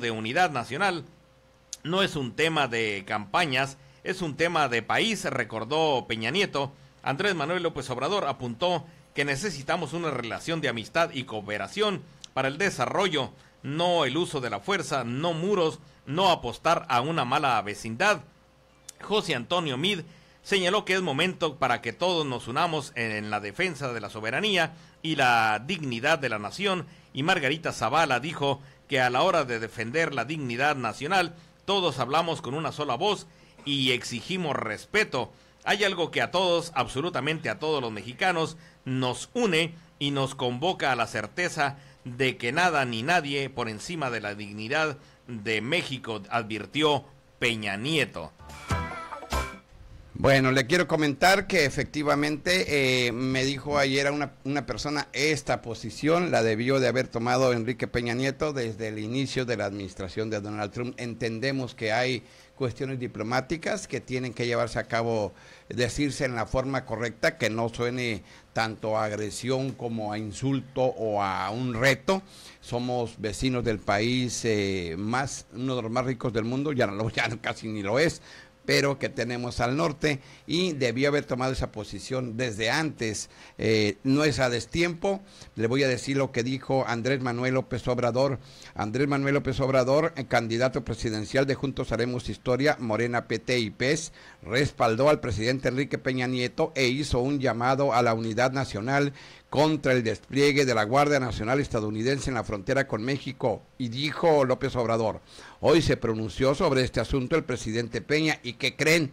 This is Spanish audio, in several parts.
de unidad nacional no es un tema de campañas, es un tema de país, recordó Peña Nieto. Andrés Manuel López Obrador apuntó que necesitamos una relación de amistad y cooperación para el desarrollo, no el uso de la fuerza, no muros, no apostar a una mala vecindad. José Antonio Mid señaló que es momento para que todos nos unamos en la defensa de la soberanía y la dignidad de la nación y Margarita Zavala dijo que a la hora de defender la dignidad nacional, todos hablamos con una sola voz y exigimos respeto. Hay algo que a todos, absolutamente a todos los mexicanos, nos une y nos convoca a la certeza de que nada ni nadie por encima de la dignidad de México, advirtió Peña Nieto. Bueno, le quiero comentar que efectivamente eh, me dijo ayer una, una, persona, esta posición la debió de haber tomado Enrique Peña Nieto desde el inicio de la administración de Donald Trump. Entendemos que hay cuestiones diplomáticas que tienen que llevarse a cabo, decirse en la forma correcta, que no suene tanto a agresión como a insulto o a un reto. Somos vecinos del país eh, más, uno de los más ricos del mundo, ya, no, ya casi ni lo es, pero que tenemos al norte y debió haber tomado esa posición desde antes. Eh, no es a destiempo. Le voy a decir lo que dijo Andrés Manuel López Obrador. Andrés Manuel López Obrador, eh, candidato presidencial de Juntos Haremos Historia, Morena PT y PES, respaldó al presidente Enrique Peña Nieto e hizo un llamado a la unidad nacional contra el despliegue de la Guardia Nacional estadounidense en la frontera con México y dijo López Obrador. Hoy se pronunció sobre este asunto el presidente Peña y que creen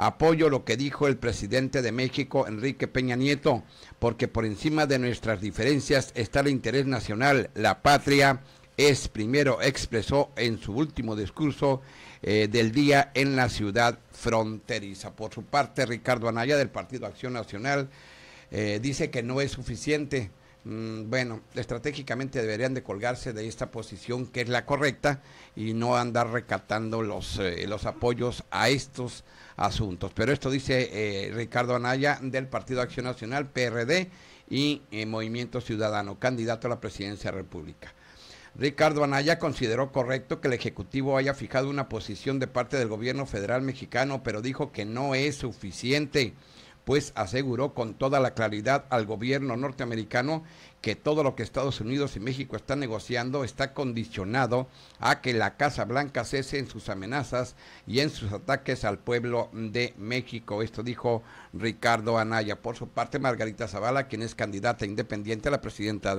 Apoyo lo que dijo el presidente de México, Enrique Peña Nieto, porque por encima de nuestras diferencias está el interés nacional, la patria es primero expresó en su último discurso eh, del día en la ciudad fronteriza. Por su parte, Ricardo Anaya del Partido Acción Nacional eh, dice que no es suficiente. Mm, bueno, estratégicamente deberían de colgarse de esta posición que es la correcta y no andar recatando los, eh, los apoyos a estos asuntos. Pero esto dice Ricardo Anaya del Partido Acción Nacional, PRD y Movimiento Ciudadano, candidato a la presidencia de la República. Ricardo Anaya consideró correcto que el Ejecutivo haya fijado una posición de parte del gobierno federal mexicano, pero dijo que no es suficiente, pues aseguró con toda la claridad al gobierno norteamericano que todo lo que Estados Unidos y México están negociando está condicionado a que la Casa Blanca cese en sus amenazas y en sus ataques al pueblo de México. Esto dijo Ricardo Anaya. Por su parte, Margarita Zavala, quien es candidata independiente a la presidencia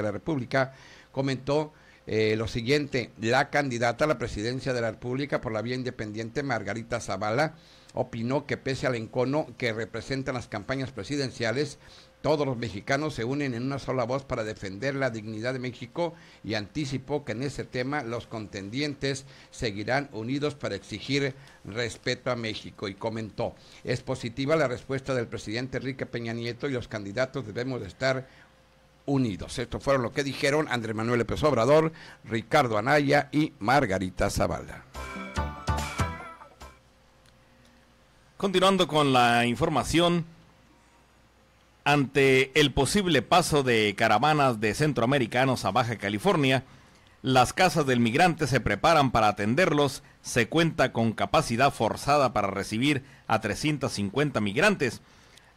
de la República, comentó eh, lo siguiente, la candidata a la presidencia de la República por la vía independiente, Margarita Zavala, opinó que pese al encono que representan las campañas presidenciales, todos los mexicanos se unen en una sola voz para defender la dignidad de México y anticipó que en ese tema los contendientes seguirán unidos para exigir respeto a México y comentó, es positiva la respuesta del presidente Enrique Peña Nieto y los candidatos debemos estar Unidos. Estos fueron lo que dijeron Andrés Manuel López Obrador, Ricardo Anaya y Margarita Zavala. Continuando con la información, ante el posible paso de caravanas de centroamericanos a Baja California, las casas del migrante se preparan para atenderlos, se cuenta con capacidad forzada para recibir a 350 migrantes.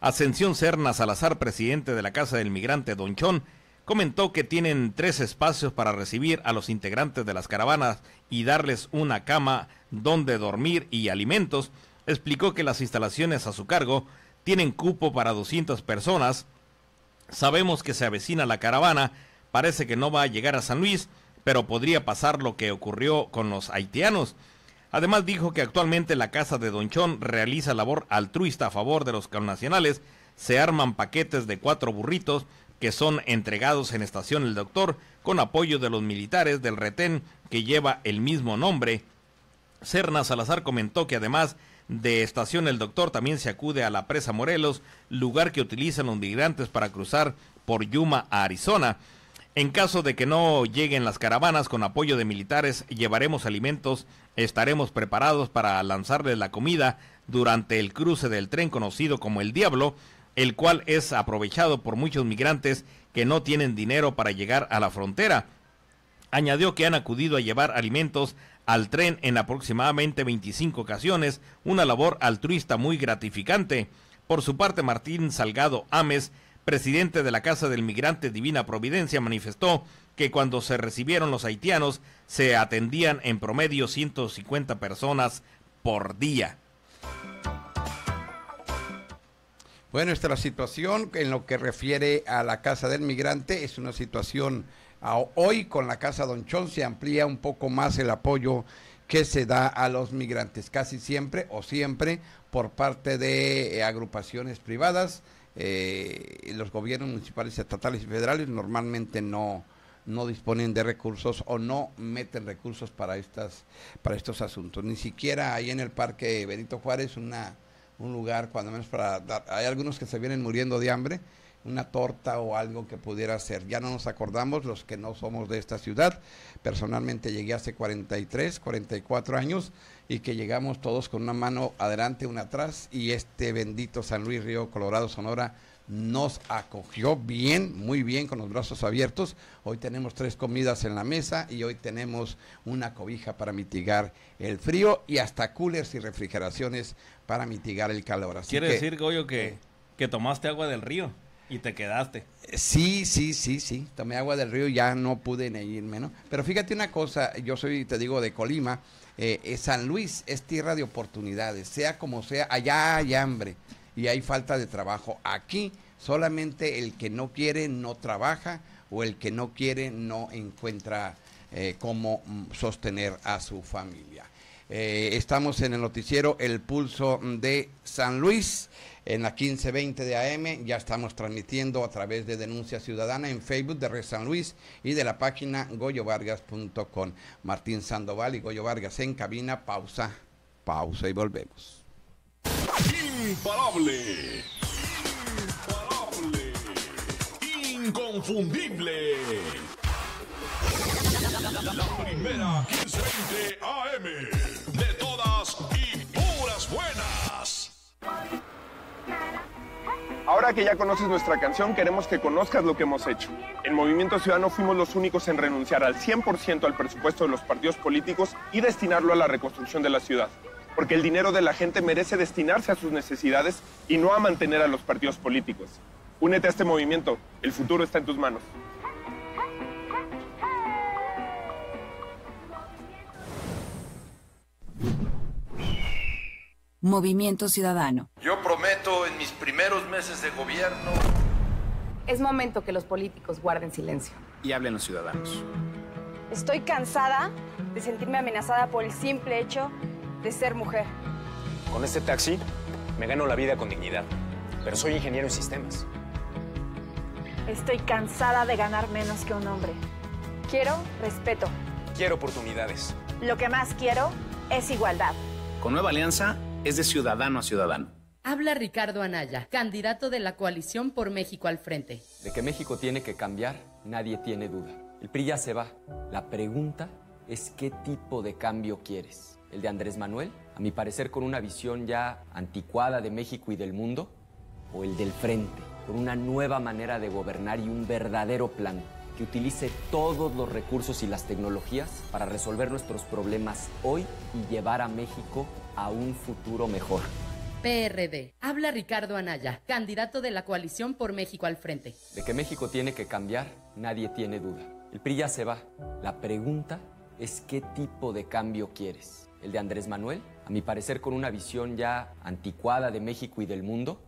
Ascensión Cerna Salazar, presidente de la Casa del Migrante Don Chon, comentó que tienen tres espacios para recibir a los integrantes de las caravanas y darles una cama donde dormir y alimentos. Explicó que las instalaciones a su cargo tienen cupo para 200 personas. Sabemos que se avecina la caravana, parece que no va a llegar a San Luis, pero podría pasar lo que ocurrió con los haitianos. Además dijo que actualmente la casa de Donchón realiza labor altruista a favor de los connacionales. Se arman paquetes de cuatro burritos que son entregados en Estación El Doctor con apoyo de los militares del retén que lleva el mismo nombre. Serna Salazar comentó que además de Estación El Doctor también se acude a la presa Morelos, lugar que utilizan los migrantes para cruzar por Yuma a Arizona. En caso de que no lleguen las caravanas con apoyo de militares, llevaremos alimentos estaremos preparados para lanzarles la comida durante el cruce del tren conocido como el Diablo, el cual es aprovechado por muchos migrantes que no tienen dinero para llegar a la frontera. Añadió que han acudido a llevar alimentos al tren en aproximadamente 25 ocasiones, una labor altruista muy gratificante. Por su parte, Martín Salgado Ames presidente de la Casa del Migrante Divina Providencia, manifestó que cuando se recibieron los haitianos se atendían en promedio 150 personas por día. Bueno, esta la situación en lo que refiere a la Casa del Migrante. Es una situación hoy con la Casa Don Chon se amplía un poco más el apoyo que se da a los migrantes, casi siempre o siempre por parte de eh, agrupaciones privadas eh, los gobiernos municipales, estatales y federales normalmente no, no disponen de recursos o no meten recursos para estas para estos asuntos. Ni siquiera ahí en el parque Benito Juárez una un lugar cuando menos para dar, hay algunos que se vienen muriendo de hambre, una torta o algo que pudiera ser. Ya no nos acordamos los que no somos de esta ciudad. Personalmente llegué hace 43, 44 años y que llegamos todos con una mano adelante, una atrás y este bendito San Luis Río Colorado Sonora nos acogió bien, muy bien, con los brazos abiertos. Hoy tenemos tres comidas en la mesa y hoy tenemos una cobija para mitigar el frío y hasta coolers y refrigeraciones para mitigar el calor. Quiere decir, Goyo, que, eh, que tomaste agua del río. Y te quedaste. Sí, sí, sí, sí. Tomé agua del río y ya no pude ni irme, ¿no? Pero fíjate una cosa, yo soy, te digo, de Colima, eh, eh, San Luis es tierra de oportunidades, sea como sea, allá hay hambre y hay falta de trabajo. Aquí solamente el que no quiere no trabaja o el que no quiere no encuentra eh, cómo mm, sostener a su familia. estamos en el noticiero El Pulso de San Luis en la 1520 de AM. Ya estamos transmitiendo a través de Denuncia Ciudadana en Facebook de Red San Luis y de la página goyovargas.com. Martín Sandoval y Goyo Vargas en cabina. Pausa, pausa y volvemos. Imparable. Imparable. Inconfundible. La primera 1520 AM. De Ahora que ya conoces nuestra canción, queremos que conozcas lo que hemos hecho. En Movimiento Ciudadano fuimos los únicos en renunciar al 100% al presupuesto de los partidos políticos y destinarlo a la reconstrucción de la ciudad. Porque el dinero de la gente merece destinarse a sus necesidades y no a mantener a los partidos políticos. Únete a este movimiento. El futuro está en tus manos. Movimiento Ciudadano. Yo prometo en mis primeros meses de gobierno... Es momento que los políticos guarden silencio. Y hablen los ciudadanos. Estoy cansada de sentirme amenazada por el simple hecho de ser mujer. Con este taxi me gano la vida con dignidad, pero soy ingeniero en sistemas. Estoy cansada de ganar menos que un hombre. Quiero respeto. Quiero oportunidades. Lo que más quiero es igualdad. Con Nueva Alianza es de ciudadano a ciudadano. Habla Ricardo Anaya, candidato de la coalición por México al frente. De que México tiene que cambiar, nadie tiene duda. El PRI ya se va. La pregunta es qué tipo de cambio quieres. El de Andrés Manuel, a mi parecer con una visión ya anticuada de México y del mundo, o el del frente, con una nueva manera de gobernar y un verdadero plan utilice todos los recursos y las tecnologías para resolver nuestros problemas hoy y llevar a México a un futuro mejor. PRD. Habla Ricardo Anaya, candidato de la coalición por México al frente. De que México tiene que cambiar, nadie tiene duda. El PRI ya se va. La pregunta es qué tipo de cambio quieres. ¿El de Andrés Manuel? A mi parecer con una visión ya anticuada de México y del mundo.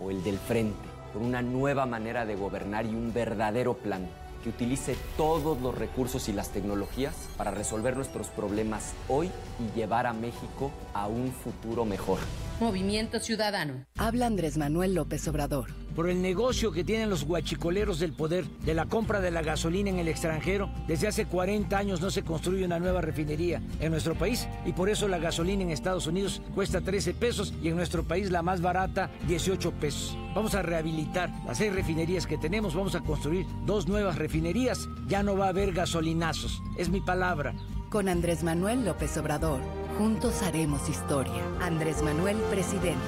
¿O el del frente? Con una nueva manera de gobernar y un verdadero plan que utilice todos los recursos y las tecnologías para resolver nuestros problemas hoy y llevar a México a un futuro mejor. Movimiento Ciudadano. Habla Andrés Manuel López Obrador. Por el negocio que tienen los guachicoleros del poder de la compra de la gasolina en el extranjero, desde hace 40 años no se construye una nueva refinería en nuestro país y por eso la gasolina en Estados Unidos cuesta 13 pesos y en nuestro país la más barata 18 pesos. Vamos a rehabilitar las seis refinerías que tenemos, vamos a construir dos nuevas refinerías, ya no va a haber gasolinazos, es mi palabra. Con Andrés Manuel López Obrador, juntos haremos historia. Andrés Manuel, presidente.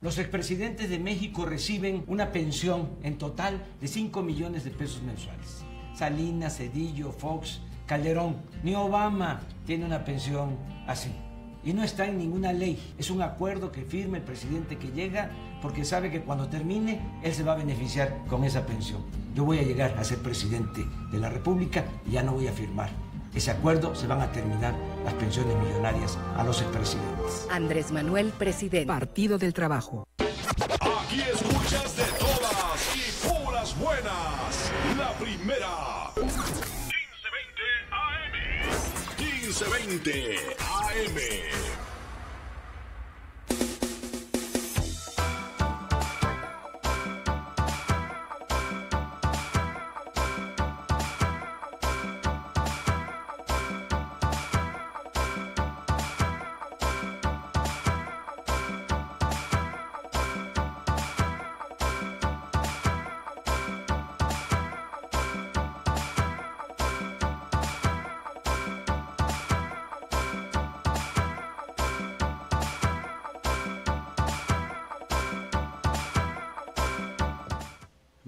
Los expresidentes de México reciben una pensión en total de 5 millones de pesos mensuales. Salinas, Cedillo, Fox, Calderón, ni Obama tiene una pensión así. Y no está en ninguna ley. Es un acuerdo que firma el presidente que llega porque sabe que cuando termine él se va a beneficiar con esa pensión. Yo voy a llegar a ser presidente de la República y ya no voy a firmar ese acuerdo se van a terminar las pensiones millonarias a los expresidentes. Andrés Manuel, presidente. Partido del Trabajo. Aquí escuchas de todas y puras buenas. La primera. 1520 AM. 1520 AM.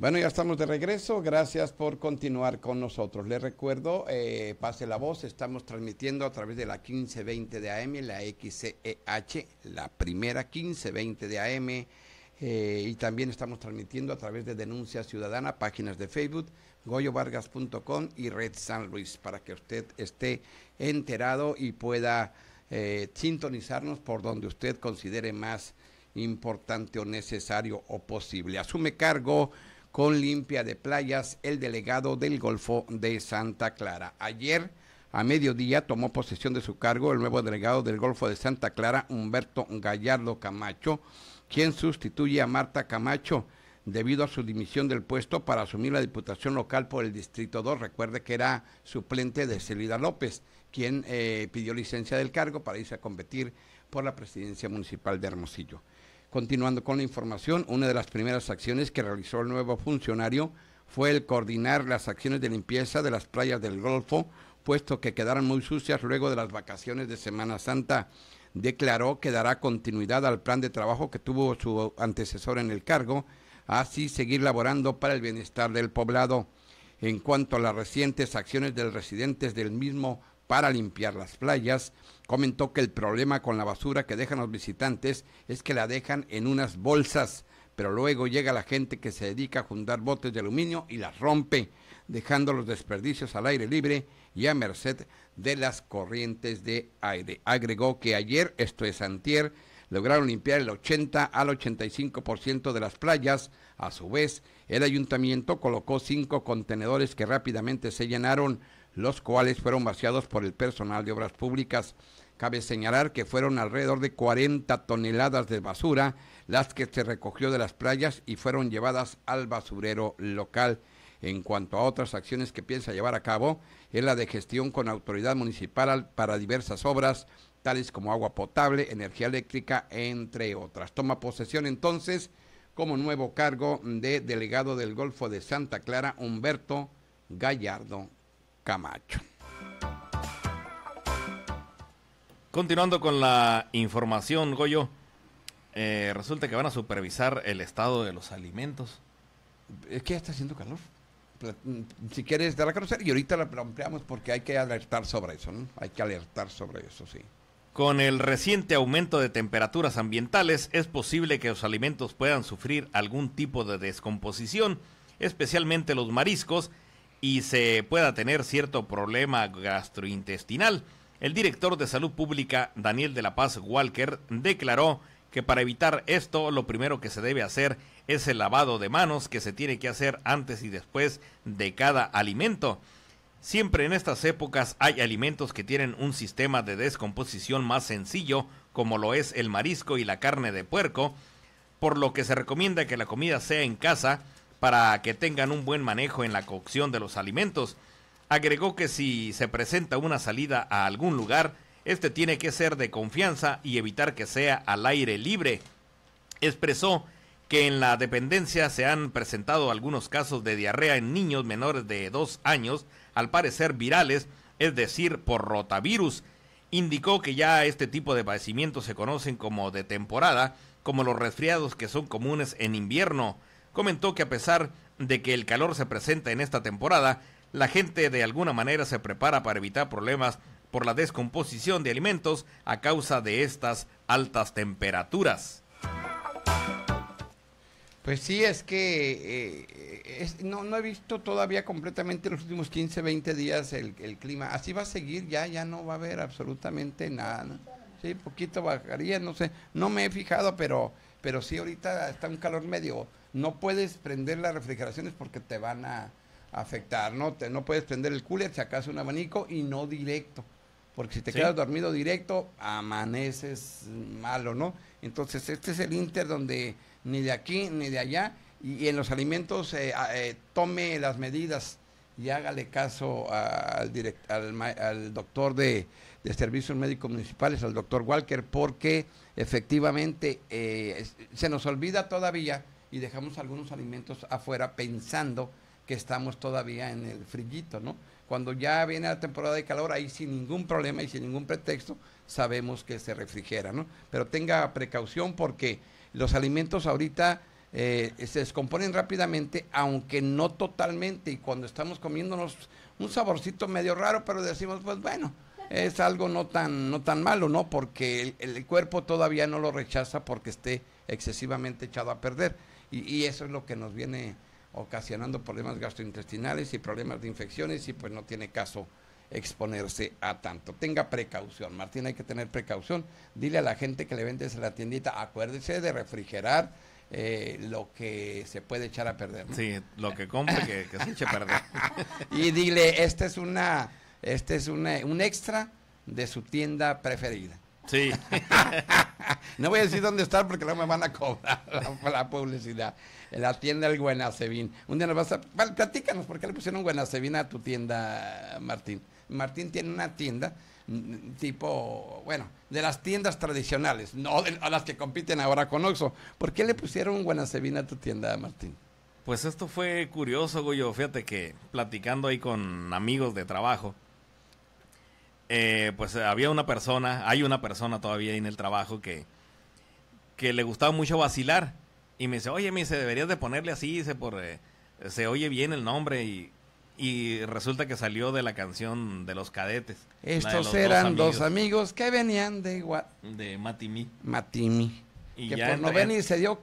Bueno, ya estamos de regreso. Gracias por continuar con nosotros. Les recuerdo, eh, pase la voz, estamos transmitiendo a través de la 1520 de AM, la XEH, la primera 1520 de AM. Eh, y también estamos transmitiendo a través de Denuncia Ciudadana, páginas de Facebook, goyovargas.com y Red San Luis, para que usted esté enterado y pueda eh, sintonizarnos por donde usted considere más importante o necesario o posible. Asume cargo con limpia de playas el delegado del Golfo de Santa Clara. Ayer a mediodía tomó posesión de su cargo el nuevo delegado del Golfo de Santa Clara, Humberto Gallardo Camacho, quien sustituye a Marta Camacho debido a su dimisión del puesto para asumir la Diputación Local por el Distrito 2. Recuerde que era suplente de Celida López, quien eh, pidió licencia del cargo para irse a competir por la presidencia municipal de Hermosillo. Continuando con la información, una de las primeras acciones que realizó el nuevo funcionario fue el coordinar las acciones de limpieza de las playas del Golfo, puesto que quedaron muy sucias luego de las vacaciones de Semana Santa. Declaró que dará continuidad al plan de trabajo que tuvo su antecesor en el cargo, así seguir laborando para el bienestar del poblado. En cuanto a las recientes acciones de los residentes del mismo para limpiar las playas, comentó que el problema con la basura que dejan los visitantes es que la dejan en unas bolsas, pero luego llega la gente que se dedica a juntar botes de aluminio y las rompe, dejando los desperdicios al aire libre y a merced de las corrientes de aire. Agregó que ayer, esto es antier, lograron limpiar el 80 al 85% de las playas. A su vez, el ayuntamiento colocó cinco contenedores que rápidamente se llenaron, los cuales fueron vaciados por el personal de obras públicas. Cabe señalar que fueron alrededor de 40 toneladas de basura las que se recogió de las playas y fueron llevadas al basurero local. En cuanto a otras acciones que piensa llevar a cabo, es la de gestión con autoridad municipal para diversas obras, tales como agua potable, energía eléctrica, entre otras. Toma posesión entonces como nuevo cargo de delegado del Golfo de Santa Clara, Humberto Gallardo Camacho. Continuando con la información, Goyo, eh, resulta que van a supervisar el estado de los alimentos. Es que ya está haciendo calor. Mm, si quieres, dar la conocer y ahorita la ampliamos porque hay que alertar sobre eso, ¿no? Hay que alertar sobre eso, sí. Con el reciente aumento de temperaturas ambientales, es posible que los alimentos puedan sufrir algún tipo de descomposición, especialmente los mariscos, y se pueda tener cierto problema gastrointestinal. El director de Salud Pública, Daniel de la Paz Walker, declaró que para evitar esto lo primero que se debe hacer es el lavado de manos que se tiene que hacer antes y después de cada alimento. Siempre en estas épocas hay alimentos que tienen un sistema de descomposición más sencillo, como lo es el marisco y la carne de puerco, por lo que se recomienda que la comida sea en casa para que tengan un buen manejo en la cocción de los alimentos. Agregó que si se presenta una salida a algún lugar, este tiene que ser de confianza y evitar que sea al aire libre. Expresó que en la dependencia se han presentado algunos casos de diarrea en niños menores de dos años, al parecer virales, es decir, por rotavirus. Indicó que ya este tipo de padecimientos se conocen como de temporada, como los resfriados que son comunes en invierno. Comentó que a pesar de que el calor se presenta en esta temporada, la gente de alguna manera se prepara para evitar problemas por la descomposición de alimentos a causa de estas altas temperaturas. Pues sí, es que eh, no, no, he visto todavía completamente los últimos 15, 20 días el, el, clima. Así va a seguir, ya, ya no va a haber absolutamente nada. Sí, poquito bajaría, no sé. No me he fijado, pero, pero sí, ahorita está un calor medio. No puedes prender las refrigeraciones porque te van a, afectar, ¿no? Te, no puedes prender el cooler, sacas acaso un abanico y no directo, porque si te quedas dormido directo, amaneces malo, ¿no? Entonces, este es el Inter donde ni de aquí ni de allá, y, en los alimentos eh, eh, tome las medidas y hágale caso al, al, doctor de, servicios médicos municipales, al doctor Walker, porque efectivamente eh, se nos olvida todavía y dejamos algunos alimentos afuera pensando que estamos todavía en el frillito, ¿no? Cuando ya viene la temporada de calor, ahí sin ningún problema y sin ningún pretexto, sabemos que se refrigera, ¿no? Pero tenga precaución porque los alimentos ahorita eh, se descomponen rápidamente, aunque no totalmente, y cuando estamos comiéndonos un saborcito medio raro, pero decimos, pues bueno, es algo no tan, no tan malo, ¿no? Porque el, cuerpo todavía no lo rechaza porque esté excesivamente echado a perder. Y, y eso es lo que nos viene ocasionando problemas gastrointestinales y problemas de infecciones y pues no tiene caso exponerse a tanto. Tenga precaución, Martín, hay que tener precaución. Dile a la gente que le vendes en la tiendita, acuérdese de refrigerar eh, lo que se puede echar a perder. Sí, lo que compre que, se eche a perder. y dile, este es una, este es una, un extra de su tienda preferida. Sí. no voy a decir dónde estar porque no me van a cobrar la, la publicidad. la tienda del Guenacevin. Un día nos vas a. platícanos, ¿por qué le pusieron Guenacevin a tu tienda, Martín? Martín tiene una tienda mm, tipo, bueno, de las tiendas tradicionales, no de, a las que compiten ahora con Oxxo. ¿Por qué le pusieron Guanacevina a tu tienda, Martín? Pues esto fue curioso, Goyo. Fíjate que platicando ahí con amigos de trabajo, eh, pues eh, había una persona, hay una persona todavía en el trabajo que, que le gustaba mucho vacilar. Y me dice, oye, me dice, deberías de ponerle así, dice, por, eh, se oye bien el nombre y, y resulta que salió de la canción de los cadetes. Estos eran dos amigos. que venían de De Matimi. Matimi. Y que por no venir se dio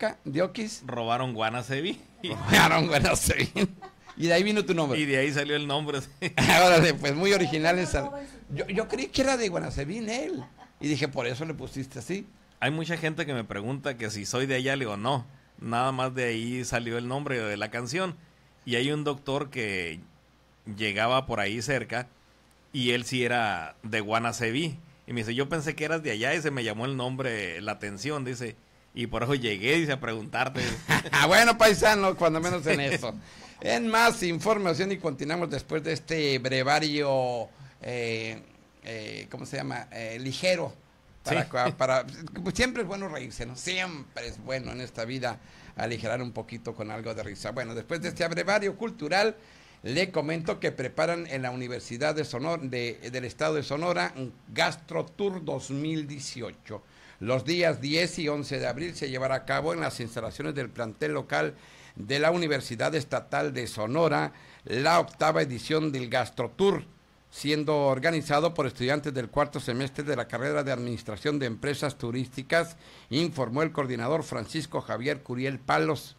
Robaron Guanasevi. Robaron Guanasevi. Y de ahí vino tu nombre. Y de ahí salió el nombre. ahora pues muy original Yo, creí que era de Guanacevín él. Y dije, por eso le pusiste así. Hay mucha gente que me pregunta que si soy de allá, le digo, no. Nada más de ahí salió el nombre de la canción. Y hay un doctor que llegaba por ahí cerca y él sí era de Guanaceví. Y me dice, yo pensé que eras de allá y se me llamó el nombre, la atención, dice. Y por eso llegué, dice, a preguntarte. ah, bueno, paisano, cuando menos en eso. En más información y continuamos después de este brevario, eh, eh, ¿cómo se llama? Eh, ligero. Para, siempre es bueno reírse, ¿no? Siempre es bueno en esta vida aligerar un poquito con algo de risa. Bueno, después de este brevario cultural, le comento que preparan en la Universidad de Sonora, del Estado de Sonora un Gastro Tour 2018. Los días 10 y 11 de abril se llevará a cabo en las instalaciones del plantel local de la Universidad Estatal de Sonora la octava edición del Gastro Tour siendo organizado por estudiantes del cuarto semestre de la carrera de Administración de Empresas Turísticas, informó el coordinador Francisco Javier Curiel Palos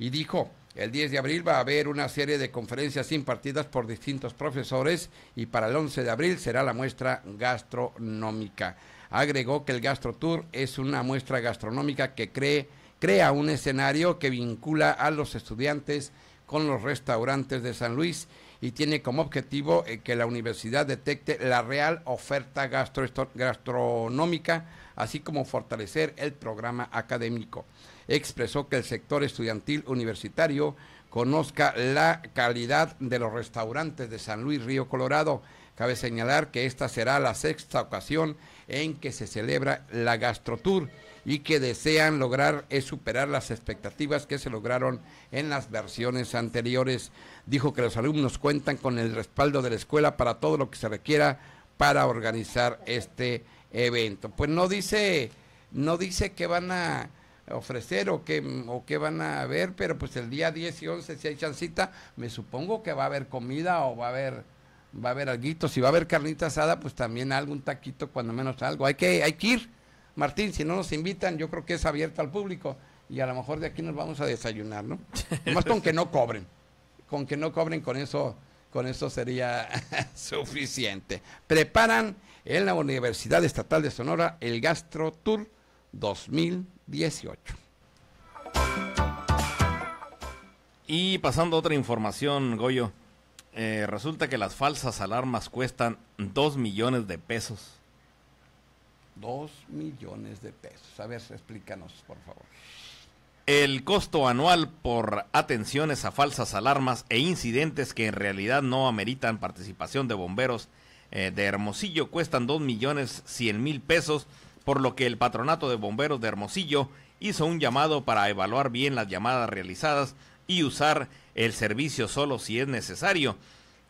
y dijo, el 10 de abril va a haber una serie de conferencias impartidas por distintos profesores y para el 11 de abril será la muestra gastronómica. Agregó que el Gastro Tour es una muestra gastronómica que cree crea un escenario que vincula a los estudiantes con los restaurantes de San Luis y tiene como objetivo eh, que la universidad detecte la real oferta gastronómica, así como fortalecer el programa académico. Expresó que el sector estudiantil universitario conozca la calidad de los restaurantes de San Luis Río Colorado. Cabe señalar que esta será la sexta ocasión en que se celebra la Gastrotour y que desean lograr es superar las expectativas que se lograron en las versiones anteriores. Dijo que los alumnos cuentan con el respaldo de la escuela para todo lo que se requiera para organizar este evento. Pues no dice, no dice que van a ofrecer o que, o van a ver, pero pues el día 10 y 11 si hay chancita, me supongo que va a haber comida o va a haber va a haber alguito, si va a haber carnita asada, pues también algo, un taquito, cuando menos algo. Hay que hay que ir Martín, si no nos invitan, yo creo que es abierta al público y a lo mejor de aquí nos vamos a desayunar, ¿no? Más con que no cobren, con que no cobren con eso, con eso sería suficiente. Preparan en la Universidad Estatal de Sonora el Gastro Tour 2018. Y pasando a otra información, Goyo, eh, resulta que las falsas alarmas cuestan dos millones de pesos. Dos millones de pesos. A ver, explícanos, por favor. El costo anual por atenciones a falsas alarmas e incidentes que en realidad no ameritan participación de bomberos eh, de Hermosillo cuestan dos millones cien mil pesos, por lo que el Patronato de Bomberos de Hermosillo hizo un llamado para evaluar bien las llamadas realizadas y usar el servicio solo si es necesario.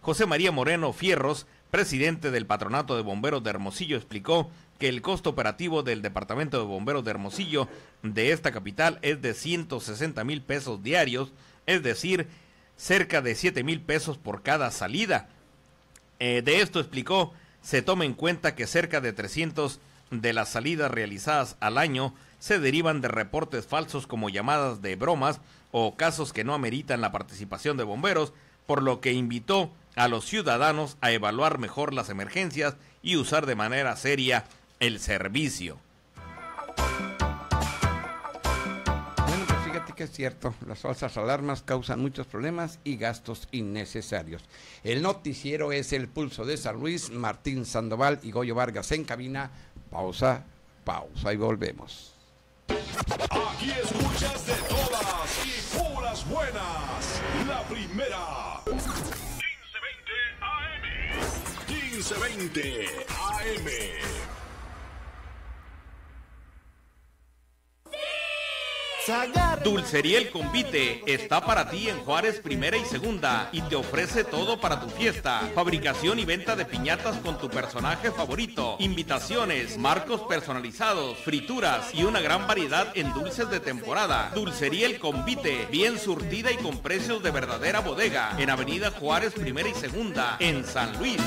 José María Moreno Fierros, presidente del Patronato de Bomberos de Hermosillo, explicó que el costo operativo del Departamento de Bomberos de Hermosillo de esta capital es de 160 mil pesos diarios, es decir, cerca de 7 mil pesos por cada salida. Eh, de esto explicó, se toma en cuenta que cerca de 300 de las salidas realizadas al año se derivan de reportes falsos como llamadas de bromas o casos que no ameritan la participación de bomberos, por lo que invitó a los ciudadanos a evaluar mejor las emergencias y usar de manera seria el servicio. Bueno, pues fíjate que es cierto, las falsas alarmas causan muchos problemas y gastos innecesarios. El noticiero es el pulso de San Luis, Martín Sandoval y Goyo Vargas en cabina. Pausa, pausa y volvemos. Aquí escuchas de todas y puras buenas. La primera. 1520 AM. 1520 AM. Dulcería El Convite está para ti en Juárez Primera y Segunda y te ofrece todo para tu fiesta. Fabricación y venta de piñatas con tu personaje favorito, invitaciones, marcos personalizados, frituras y una gran variedad en dulces de temporada. Dulcería El Convite, bien surtida y con precios de verdadera bodega en Avenida Juárez Primera y Segunda en San Luis.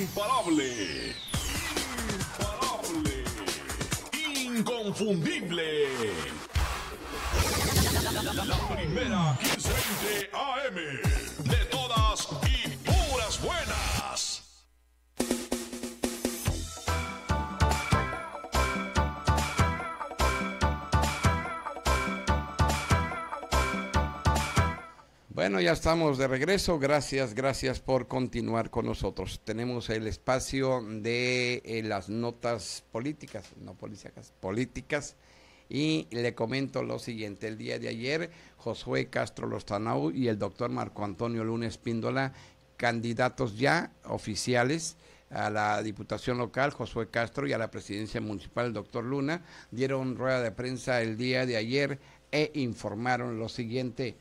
Imparable inconfundible. La primera 1520 AM. ya estamos de regreso. Gracias, gracias por continuar con nosotros. Tenemos el espacio de eh, las notas políticas, no policíacas, políticas. Y le comento lo siguiente, el día de ayer Josué Castro Lostanau y el doctor Marco Antonio Lunes Píndola, candidatos ya oficiales a la Diputación Local, Josué Castro, y a la Presidencia Municipal, el doctor Luna, dieron rueda de prensa el día de ayer e informaron lo siguiente.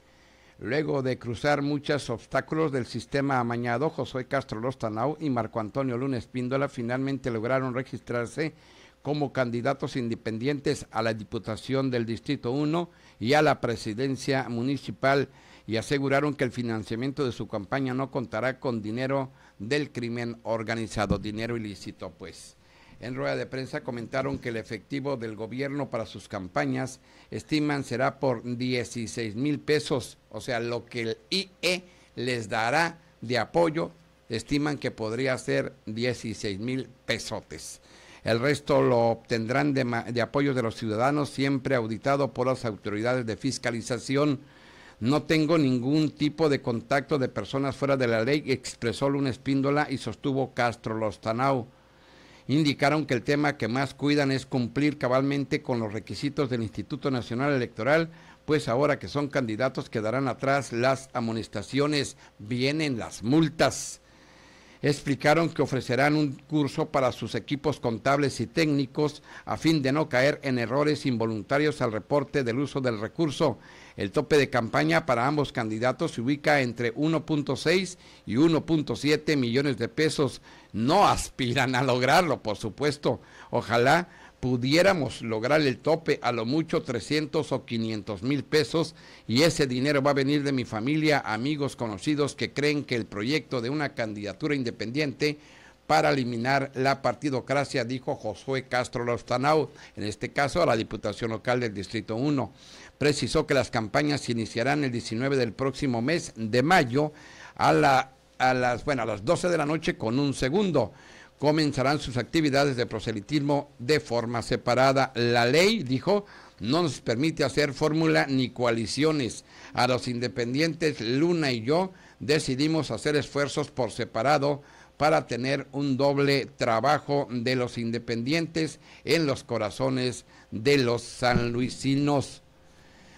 Luego de cruzar muchos obstáculos del sistema amañado, José Castro Lostanao y Marco Antonio Lunes Píndola finalmente lograron registrarse como candidatos independientes a la Diputación del Distrito 1 y a la presidencia municipal y aseguraron que el financiamiento de su campaña no contará con dinero del crimen organizado, dinero ilícito pues. En rueda de prensa comentaron que el efectivo del gobierno para sus campañas estiman será por 16 mil pesos, o sea, lo que el IE les dará de apoyo, estiman que podría ser 16 mil pesotes. El resto lo obtendrán de, de apoyo de los ciudadanos, siempre auditado por las autoridades de fiscalización. No tengo ningún tipo de contacto de personas fuera de la ley, expresó Luna Espíndola y sostuvo Castro Lostanao indicaron que el tema que más cuidan es cumplir cabalmente con los requisitos del Instituto Nacional Electoral, pues ahora que son candidatos quedarán atrás las amonestaciones, vienen las multas explicaron que ofrecerán un curso para sus equipos contables y técnicos a fin de no caer en errores involuntarios al reporte del uso del recurso. El tope de campaña para ambos candidatos se ubica entre 1.6 y 1.7 millones de pesos. No aspiran a lograrlo, por supuesto. Ojalá pudiéramos lograr el tope a lo mucho 300 o 500 mil pesos y ese dinero va a venir de mi familia, amigos, conocidos que creen que el proyecto de una candidatura independiente para eliminar la partidocracia, dijo Josué Castro Lostanao, en este caso a la Diputación Local del Distrito 1. Precisó que las campañas se iniciarán el 19 del próximo mes de mayo a, la, a las, bueno, a las 12 de la noche con un segundo comenzarán sus actividades de proselitismo de forma separada. La ley, dijo, no nos permite hacer fórmula ni coaliciones. A los independientes, Luna y yo decidimos hacer esfuerzos por separado para tener un doble trabajo de los independientes en los corazones de los sanluisinos.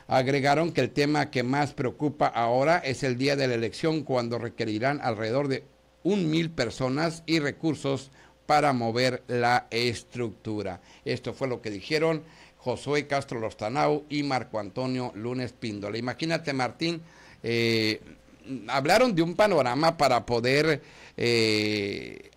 Agregaron que el tema que más preocupa ahora es el día de la elección, cuando requerirán alrededor de un mil personas y recursos para mover la estructura. Esto fue lo que dijeron Josué Castro Lostanau y Marco Antonio Lunes Píndola. Imagínate, Martín, eh, hablaron de un panorama para poder eh,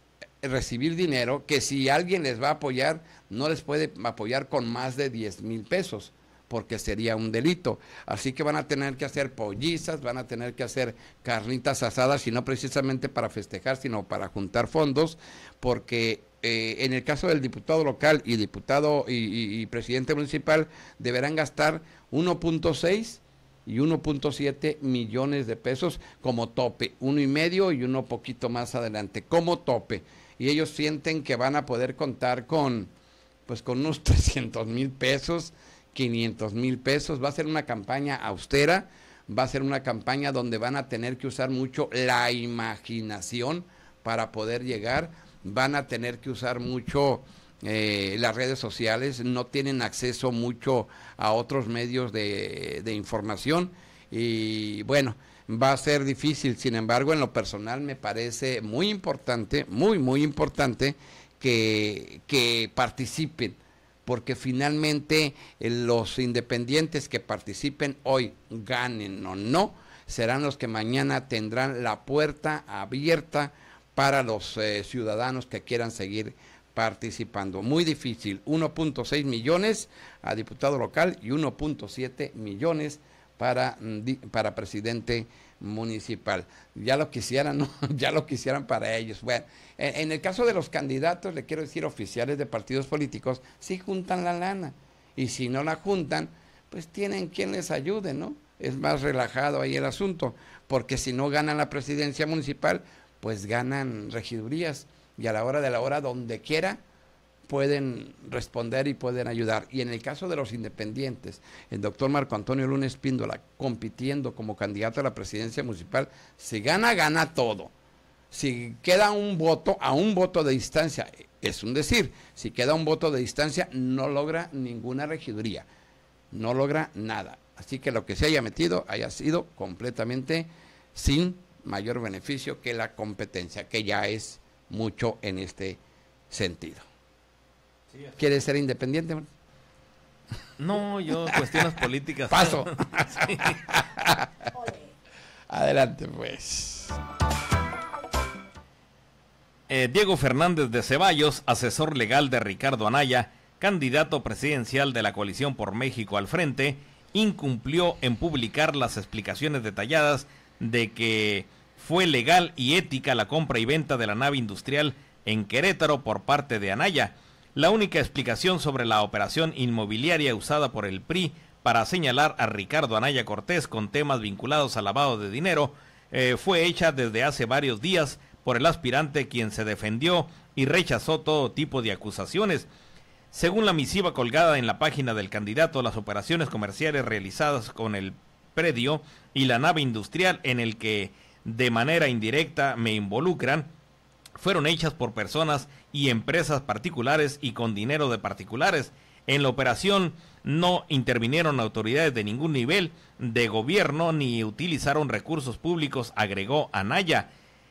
recibir dinero que si alguien les va a apoyar, no les puede apoyar con más de 10 mil pesos porque sería un delito. Así que van a tener que hacer pollizas, van a tener que hacer carnitas asadas, y no precisamente para festejar, sino para juntar fondos, porque eh, en el caso del diputado local y diputado y, presidente municipal deberán gastar 1.6 y 1.7 millones de pesos como tope, uno y medio y uno poquito más adelante, como tope. Y ellos sienten que van a poder contar con, pues con unos 300 mil pesos 500 mil pesos. Va a ser una campaña austera, va a ser una campaña donde van a tener que usar mucho la imaginación para poder llegar, van a tener que usar mucho eh, las redes sociales, no tienen acceso mucho a otros medios de, de información y bueno, va a ser difícil. Sin embargo, en lo personal me parece muy importante, muy, muy importante que, que participen porque finalmente eh, los independientes que participen hoy, ganen o no, serán los que mañana tendrán la puerta abierta para los eh, ciudadanos que quieran seguir participando. Muy difícil, 1.6 millones a diputado local y 1.7 millones para, mm, para presidente municipal. Ya lo quisieran, ¿no? ya lo quisieran para ellos. Bueno, en, el caso de los candidatos, le quiero decir oficiales de partidos políticos, sí juntan la lana. Y si no la juntan, pues tienen quien les ayude, ¿no? Es más relajado ahí el asunto, porque si no ganan la presidencia municipal, pues ganan regidurías. Y a la hora de la hora, donde quiera, pueden responder y pueden ayudar. Y en el caso de los independientes, el doctor Marco Antonio Lunes Píndola compitiendo como candidato a la presidencia municipal, si gana, gana todo. Si queda un voto, a un voto de distancia, es un decir, si queda un voto de distancia, no logra ninguna regiduría, no logra nada. Así que lo que se haya metido haya sido completamente sin mayor beneficio que la competencia, que ya es mucho en este sentido. ¿Quieres ser independiente? No, yo cuestiones políticas. Paso. Adelante, pues. Eh, Diego Fernández de Ceballos, asesor legal de Ricardo Anaya, candidato presidencial de la coalición por México al frente, incumplió en publicar las explicaciones detalladas de que fue legal y ética la compra y venta de la nave industrial en Querétaro por parte de Anaya la única explicación sobre la operación inmobiliaria usada por el PRI para señalar a Ricardo Anaya Cortés con temas vinculados al lavado de dinero eh, fue hecha desde hace varios días por el aspirante quien se defendió y rechazó todo tipo de acusaciones. Según la misiva colgada en la página del candidato, las operaciones comerciales realizadas con el predio y la nave industrial en el que de manera indirecta me involucran fueron hechas por personas y empresas particulares y con dinero de particulares. En la operación no intervinieron autoridades de ningún nivel de gobierno ni utilizaron recursos públicos, agregó Anaya.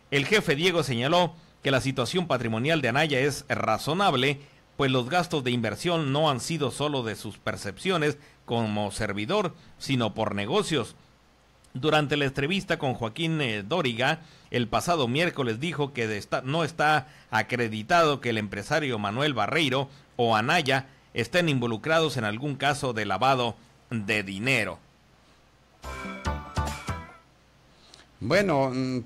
El jefe Diego señaló que la situación patrimonial de Anaya es razonable, pues los gastos de inversión no han sido solo de sus percepciones como servidor, sino por negocios. Durante la entrevista con Joaquín eh, Dóriga, el pasado miércoles dijo que no está acreditado que el empresario Manuel Barreiro o Anaya estén involucrados en algún caso de lavado de dinero. Bueno, mm,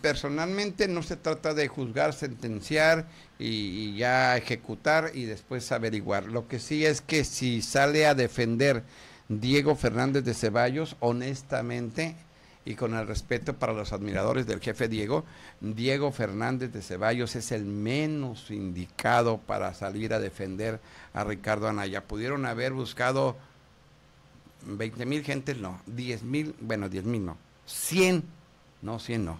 personalmente no se trata de juzgar, sentenciar y, ya ejecutar y después averiguar. Lo que sí es que si sale a defender Diego Fernández de Ceballos, honestamente y con el respeto para los admiradores del jefe Diego, Diego Fernández de Ceballos es el menos indicado para salir a defender a Ricardo Anaya. Pudieron haber buscado 20 mil gente, no, 10 mil, bueno, 10 mil no, 100, no, 100 no.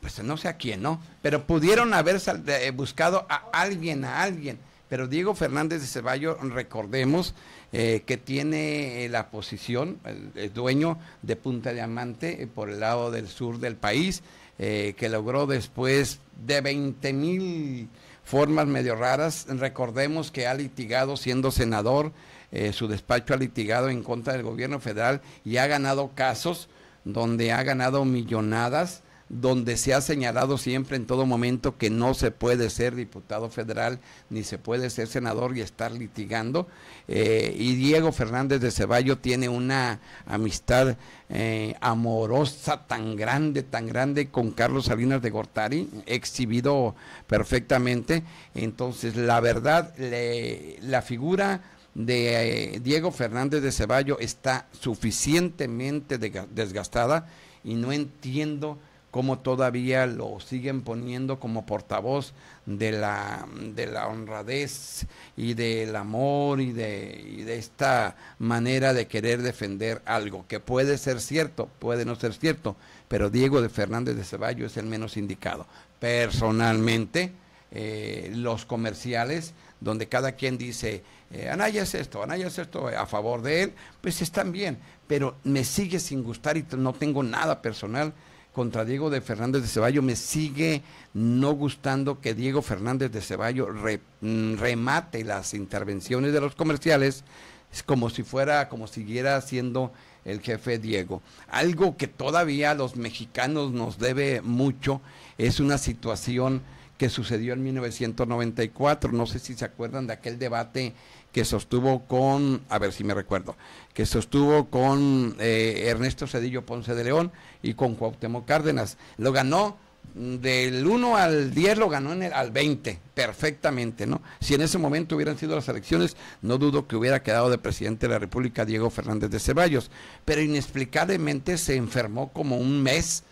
Pues no sé a quién, ¿no? Pero pudieron haber eh, buscado a alguien, a alguien. Pero Diego Fernández de Ceballos, recordemos, eh, que tiene eh, la posición, el, dueño de Punta Diamante eh, por el lado del sur del país, que logró después de 20 mil formas medio raras. Recordemos que ha litigado siendo senador, su despacho ha litigado en contra del gobierno federal y ha ganado casos donde ha ganado millonadas donde se ha señalado siempre en todo momento que no se puede ser diputado federal ni se puede ser senador y estar litigando. Eh, y Diego Fernández de Ceballo tiene una amistad eh, amorosa tan grande, tan grande con Carlos Salinas de Gortari, exhibido perfectamente. Entonces, la verdad, la figura de eh, Diego Fernández de Ceballo está suficientemente desgastada y no entiendo cómo todavía lo siguen poniendo como portavoz de la, de la honradez y del amor y de, de esta manera de querer defender algo, que puede ser cierto, puede no ser cierto, pero Diego de Fernández de Ceballos es el menos indicado. Personalmente, eh, los comerciales donde cada quien dice, eh, Anaya es esto, Anaya esto eh, a favor de él, pues están bien, pero me sigue sin gustar y no tengo nada personal contra Diego de Fernández de Ceballo. Me sigue no gustando que Diego Fernández de Ceballo mm, remate las intervenciones de los comerciales como si fuera, como siguiera siendo el jefe Diego. Algo que todavía los mexicanos nos debe mucho es una situación que sucedió en 1994. No sé si se acuerdan de aquel debate que sostuvo con, a ver si me recuerdo, que sostuvo con eh, Ernesto Cedillo Ponce de León y con Cuauhtémoc Cárdenas. Lo ganó mm, del 1 al 10, lo ganó en el, al 20, perfectamente, ¿no? Si en ese momento hubieran sido las elecciones, no dudo que hubiera quedado de presidente de la República Diego Fernández de Ceballos, pero inexplicablemente se enfermó como un mes.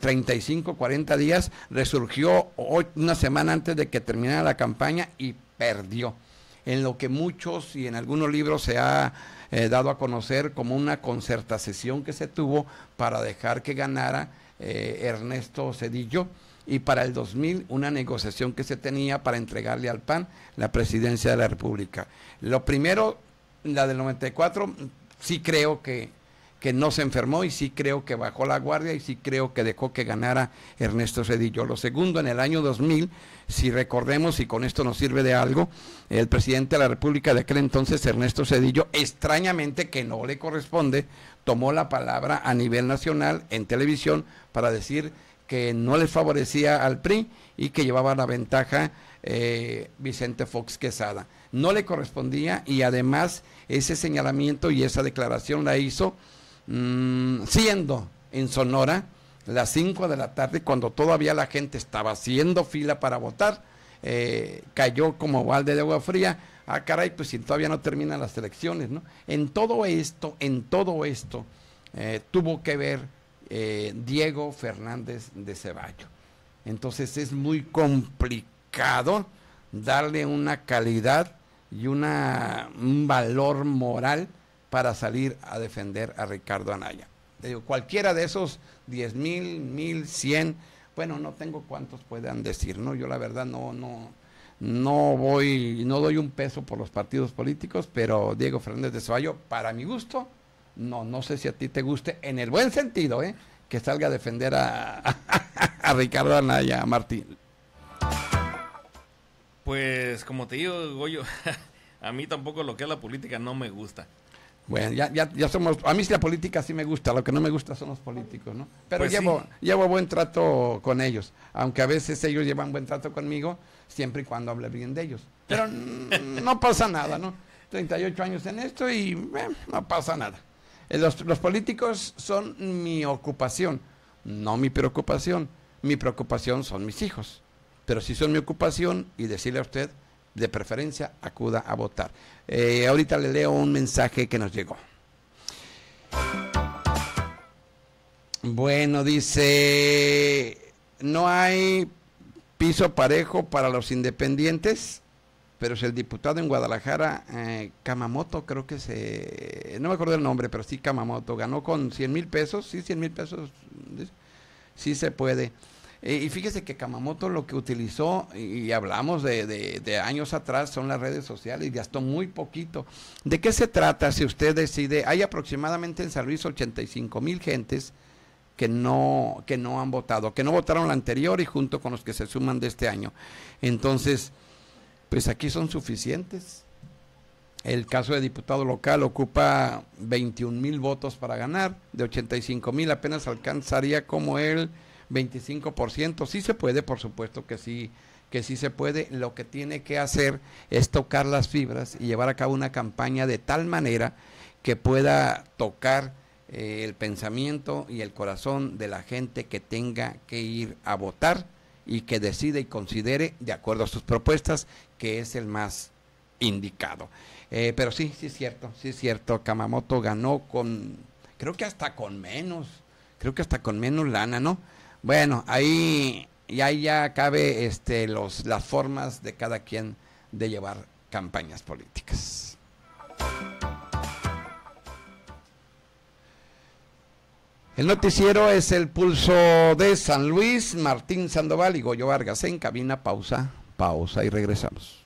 35, 40 eh, días, resurgió una semana antes de que terminara la campaña y perdió en lo que muchos y en algunos libros se ha eh, dado a conocer como una concertación que se tuvo para dejar que ganara eh, Ernesto Cedillo y para el 2000 una negociación que se tenía para entregarle al PAN la presidencia de la República. Lo primero, la del 94, sí creo que que no se enfermó y sí creo que bajó la guardia y sí creo que dejó que ganara Ernesto Cedillo. Lo segundo, en el año 2000, si recordemos, y con esto nos sirve de algo, el presidente de la República de aquel entonces, Ernesto Cedillo, extrañamente que no le corresponde, tomó la palabra a nivel nacional en televisión para decir que no le favorecía al PRI y que llevaba la ventaja eh, Vicente Fox Quesada. No le correspondía y además ese señalamiento y esa declaración la hizo Mm, siendo en Sonora las 5 de la tarde, cuando todavía la gente estaba haciendo fila para votar, eh, cayó como balde de agua fría. Ah, caray, pues si todavía no terminan las elecciones, ¿no? En todo esto, en todo esto, eh, tuvo que ver eh, Diego Fernández de Ceballo. Entonces es muy complicado darle una calidad y una, un valor moral para salir a defender a Ricardo Anaya. cualquiera de esos diez mil, mil, cien, bueno, no tengo cuántos puedan decir, ¿no? Yo la verdad no, no, no voy, no doy un peso por los partidos políticos, pero Diego Fernández de Ceballo, para mi gusto, no, no sé si a ti te guste, en el buen sentido, ¿eh? Que salga a defender a, Ricardo Anaya, a Martín. Pues como te digo, Goyo, a mí tampoco lo que es la política no me gusta. Bueno, ya, ya, ya, somos. A mí la política sí me gusta, lo que no me gusta son los políticos, ¿no? Pero pues llevo, buen trato con ellos, aunque a veces ellos llevan buen trato conmigo, siempre y cuando hable bien de ellos. Pero no pasa nada, ¿no? 38 años en esto y eh, no pasa nada. Eh, los, los políticos son mi ocupación, no mi preocupación. Mi preocupación son mis hijos, pero sí son mi ocupación y decirle a usted de preferencia acuda a votar. Eh, ahorita le leo un mensaje que nos llegó. Bueno, dice, no hay piso parejo para los independientes, pero es el diputado en Guadalajara, eh, Kamamoto, creo que se, no me acuerdo el nombre, pero sí Kamamoto, ganó con 100 mil pesos, sí, 100 mil pesos, sí se puede y fíjese que Kamamoto lo que utilizó, y hablamos de, años atrás, son las redes sociales, y gastó muy poquito. ¿De qué se trata si usted decide? Hay aproximadamente en San Luis 85 mil gentes que no, que no han votado, que no votaron la anterior y junto con los que se suman de este año. Entonces, pues aquí son suficientes. El caso de diputado local ocupa 21 mil votos para ganar, de 85 mil apenas alcanzaría como él. 25%. Sí se puede, por supuesto que sí, que sí se puede. Lo que tiene que hacer es tocar las fibras y llevar a cabo una campaña de tal manera que pueda tocar eh, el pensamiento y el corazón de la gente que tenga que ir a votar y que decide y considere, de acuerdo a sus propuestas, que es el más indicado. Eh, pero sí, sí es cierto, sí es cierto. Kamamoto ganó con, creo que hasta con menos, creo que hasta con menos lana, ¿no? Bueno, ahí, y ya cabe este, los, las formas de cada quien de llevar campañas políticas. El noticiero es el pulso de San Luis, Martín Sandoval y Goyo Vargas en cabina, pausa, pausa y regresamos.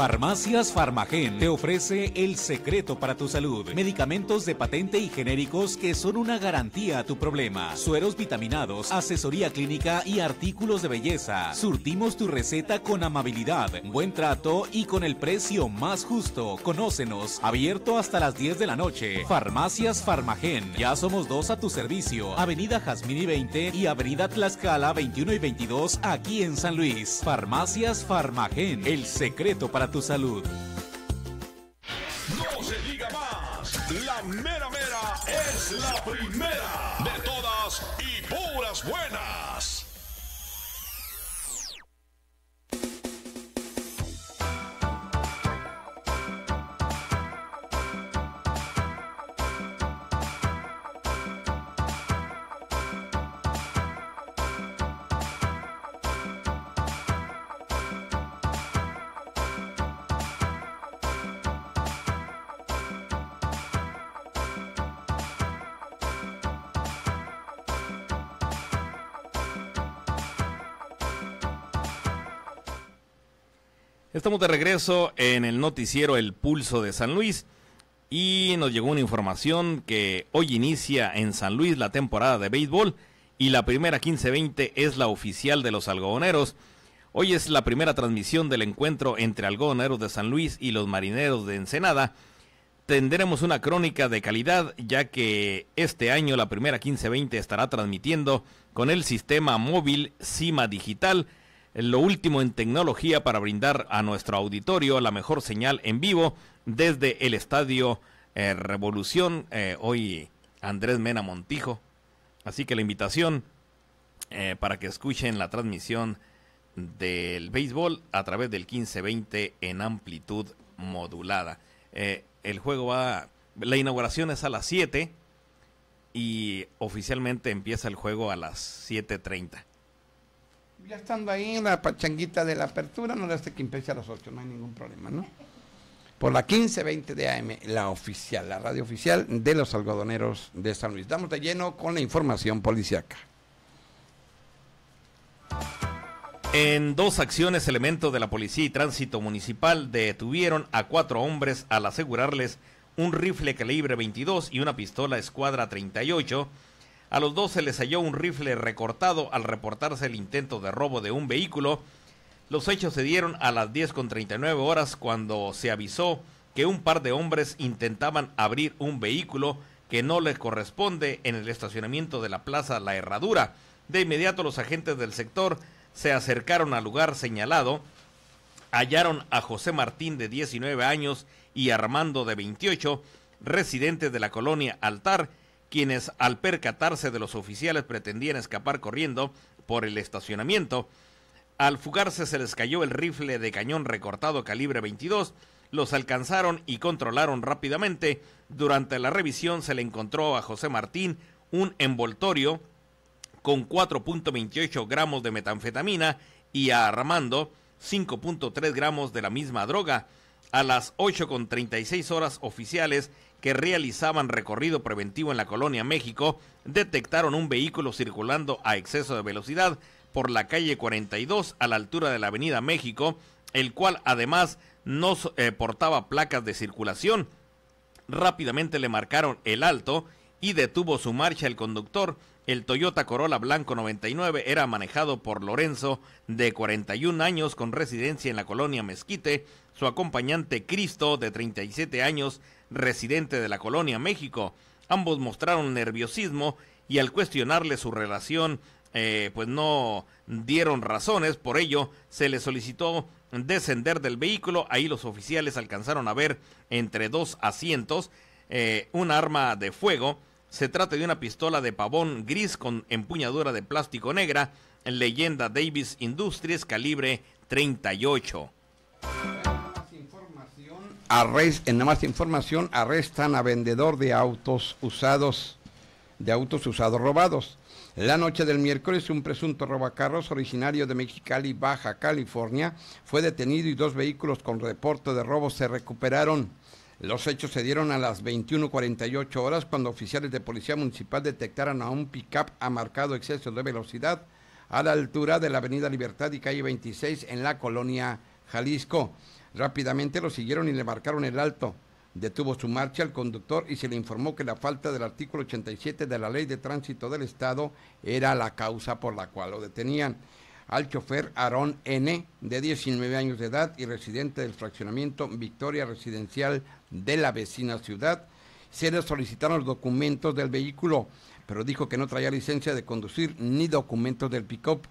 Farmacias Farmagen te ofrece el secreto para tu salud. Medicamentos de patente y genéricos que son una garantía a tu problema. Sueros vitaminados, asesoría clínica y artículos de belleza. Surtimos tu receta con amabilidad, buen trato y con el precio más justo. Conócenos. Abierto hasta las 10 de la noche. Farmacias Farmagen. Ya somos dos a tu servicio. Avenida y 20 y Avenida Tlaxcala 21 y 22 aquí en San Luis. Farmacias Farmagen. El secreto para tu tu salud. No se diga más. La mera mera es la primera de todas y puras buenas. Estamos de regreso en el noticiero El Pulso de San Luis y nos llegó una información que hoy inicia en San Luis la temporada de béisbol y la primera 15-20 es la oficial de los algodoneros. Hoy es la primera transmisión del encuentro entre algodoneros de San Luis y los marineros de Ensenada. Tendremos una crónica de calidad ya que este año la primera 15-20 estará transmitiendo con el sistema móvil CIMA Digital lo último en tecnología para brindar a nuestro auditorio la mejor señal en vivo desde el estadio eh, Revolución, eh, hoy Andrés Mena Montijo. Así que la invitación eh, para que escuchen la transmisión del béisbol a través del 1520 en amplitud modulada. el juego va, la inauguración es a las 7 y oficialmente empieza el juego a las 7.30. Ya estando ahí en la pachanguita de la apertura, no hace este que empiece a las 8, no hay ningún problema, ¿no? Por la 1520 de AM, la oficial, la radio oficial de los algodoneros de San Luis. Damos de lleno con la información policiaca. En dos acciones, elementos de la Policía y Tránsito Municipal detuvieron a cuatro hombres al asegurarles un rifle calibre 22 y una pistola escuadra 38 a los dos se les halló un rifle recortado al reportarse el intento de robo de un vehículo. Los hechos se dieron a las 10.39 horas cuando se avisó que un par de hombres intentaban abrir un vehículo que no les corresponde en el estacionamiento de la Plaza La Herradura. De inmediato los agentes del sector se acercaron al lugar señalado, hallaron a José Martín de 19 años y Armando de 28, residentes de la colonia Altar, quienes al percatarse de los oficiales pretendían escapar corriendo por el estacionamiento. Al fugarse se les cayó el rifle de cañón recortado calibre 22, los alcanzaron y controlaron rápidamente. Durante la revisión se le encontró a José Martín un envoltorio con 4.28 gramos de metanfetamina y a Armando 5.3 gramos de la misma droga a las 8.36 horas oficiales que realizaban recorrido preventivo en la Colonia México, detectaron un vehículo circulando a exceso de velocidad por la calle 42 a la altura de la Avenida México, el cual además no eh, portaba placas de circulación. Rápidamente le marcaron el alto y detuvo su marcha el conductor. El Toyota Corolla Blanco 99 era manejado por Lorenzo, de 41 años, con residencia en la colonia Mezquite, su acompañante Cristo, de 37 años, residente de la colonia México. Ambos mostraron nerviosismo y al cuestionarle su relación, eh, pues no dieron razones, por ello se le solicitó descender del vehículo, ahí los oficiales alcanzaron a ver entre dos asientos eh, un arma de fuego, se trata de una pistola de pavón gris con empuñadura de plástico negra, leyenda Davis Industries calibre 38 en la más información, arrestan a vendedor de autos usados, de autos usados robados. La noche del miércoles, un presunto robacarros originario de Mexicali, Baja California, fue detenido y dos vehículos con reporte de robo se recuperaron. Los hechos se dieron a las 21:48 horas cuando oficiales de policía municipal detectaron a un pickup a marcado exceso de velocidad a la altura de la Avenida Libertad y calle 26 en la colonia Jalisco. Rápidamente lo siguieron y le marcaron el alto. Detuvo su marcha el conductor y se le informó que la falta del artículo 87 de la Ley de Tránsito del Estado era la causa por la cual lo detenían. Al chofer Aarón N., de 19 años de edad y residente del fraccionamiento Victoria Residencial de la vecina ciudad, se le solicitaron los documentos del vehículo, pero dijo que no traía licencia de conducir ni documentos del pick-up.